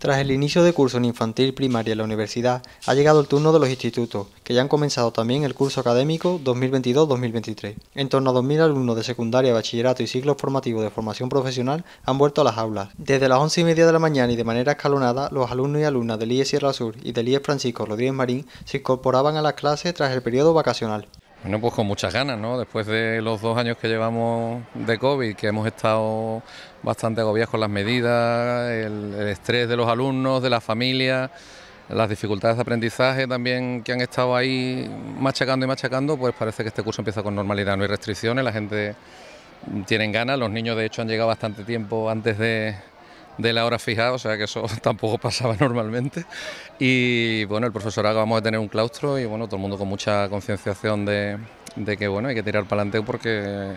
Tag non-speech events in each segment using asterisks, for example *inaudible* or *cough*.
Tras el inicio de curso en infantil, primaria y la universidad, ha llegado el turno de los institutos, que ya han comenzado también el curso académico 2022-2023. En torno a 2.000 alumnos de secundaria, bachillerato y ciclo formativo de formación profesional han vuelto a las aulas. Desde las 11 y media de la mañana y de manera escalonada, los alumnos y alumnas del IES Sierra Sur y del IES Francisco Rodríguez Marín se incorporaban a las clases tras el periodo vacacional. Bueno, pues con muchas ganas, ¿no? Después de los dos años que llevamos de COVID, que hemos estado bastante agobiados con las medidas, el, el, estrés de los alumnos, de la familia, las dificultades de aprendizaje también que han estado ahí machacando y machacando, pues parece que este curso empieza con normalidad, no hay restricciones, la gente tiene ganas, los niños de hecho han llegado bastante tiempo antes de, de la hora fijada, o sea que eso *laughs* tampoco pasaba normalmente. Y bueno, el profesor vamos a tener un claustro y bueno, todo el mundo con mucha concienciación de, que bueno, hay que tirar para adelante porque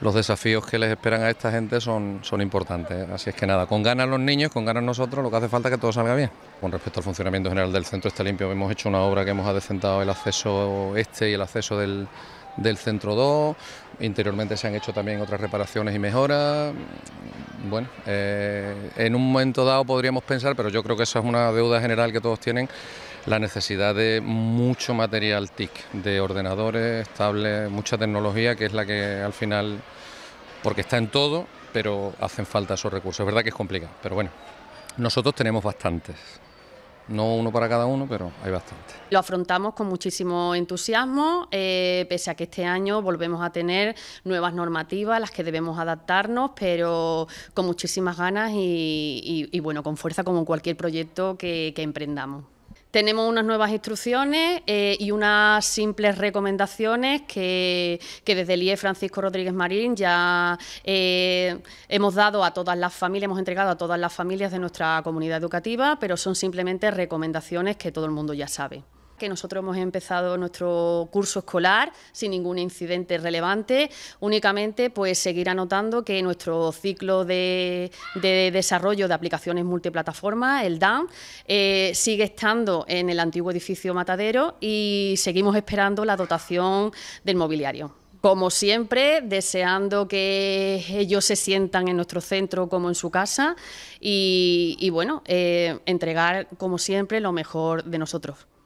los desafíos que les esperan a esta gente son, son importantes. Así es que nada, con ganas los niños, con ganas nosotros, lo que hace falta es que todo salga bien. Con respecto al funcionamiento general del centro está limpio, hemos hecho una obra que hemos adecentado el acceso este y el acceso del, del centro 2. Interiormente se han hecho también otras reparaciones y mejoras bueno, eh, en un momento dado podríamos pensar, pero yo creo que esa es una deuda general que todos tienen, la necesidad de mucho material TIC, de ordenadores estables, mucha tecnología, que es la que al final, porque está en todo, pero hacen falta esos recursos. Es verdad que es complicado, pero bueno, nosotros tenemos bastantes. No uno para cada uno, pero hay bastante. Lo afrontamos con muchísimo entusiasmo, eh, pese a que este año volvemos a tener nuevas normativas a las que debemos adaptarnos, pero con muchísimas ganas y, bueno, con fuerza como en cualquier proyecto que emprendamos. Tenemos unas nuevas instrucciones eh, y unas simples recomendaciones que, desde el IE Francisco Rodríguez Marín ya eh, hemos dado a todas las familias, hemos entregado a todas las familias de nuestra comunidad educativa, pero son simplemente recomendaciones que todo el mundo ya sabe que nosotros hemos empezado nuestro curso escolar sin ningún incidente relevante, únicamente pues seguir anotando que nuestro ciclo de, desarrollo de aplicaciones multiplataformas, el DAM, eh, sigue estando en el antiguo edificio Matadero y seguimos esperando la dotación del mobiliario como siempre, deseando que ellos se sientan en nuestro centro como en su casa y, bueno, eh, entregar como siempre lo mejor de nosotros.